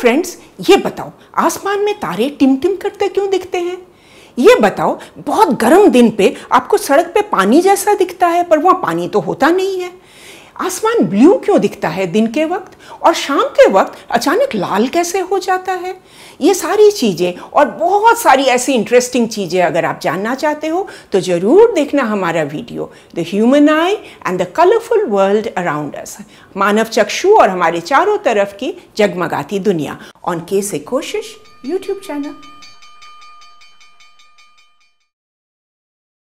friends ये बताओ आसमान में तारे टिमटिम करते क्यों दिखते हैं ये बताओ बहुत गर्म दिन पे आपको सड़क पे पानी जैसा दिखता है पर वहाँ पानी तो होता नहीं है आसमान ब्लू क्यों दिखता है दिन के वक्त और शाम के वक्त अचानक लाल कैसे हो जाता है ये सारी चीज़ें और बहुत सारी ऐसी इंटरेस्टिंग चीज़ें अगर आप जानना चाहते हो तो ज़रूर देखना हमारा video the human eye and the colourful world around us मानव चक्षु और हमारे चारों तरफ की जगमगाती दुनिया ऑन के से कोशिश यूट्यूब चैनल